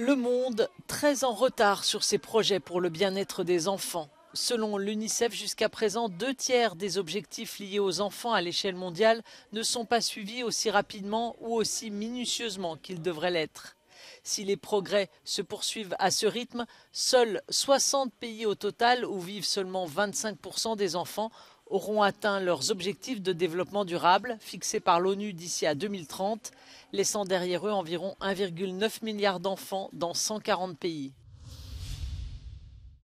Le monde, très en retard sur ses projets pour le bien-être des enfants. Selon l'UNICEF, jusqu'à présent, deux tiers des objectifs liés aux enfants à l'échelle mondiale ne sont pas suivis aussi rapidement ou aussi minutieusement qu'ils devraient l'être. Si les progrès se poursuivent à ce rythme, seuls 60 pays au total, où vivent seulement 25% des enfants, auront atteint leurs objectifs de développement durable fixés par l'ONU d'ici à 2030, laissant derrière eux environ 1,9 milliard d'enfants dans 140 pays.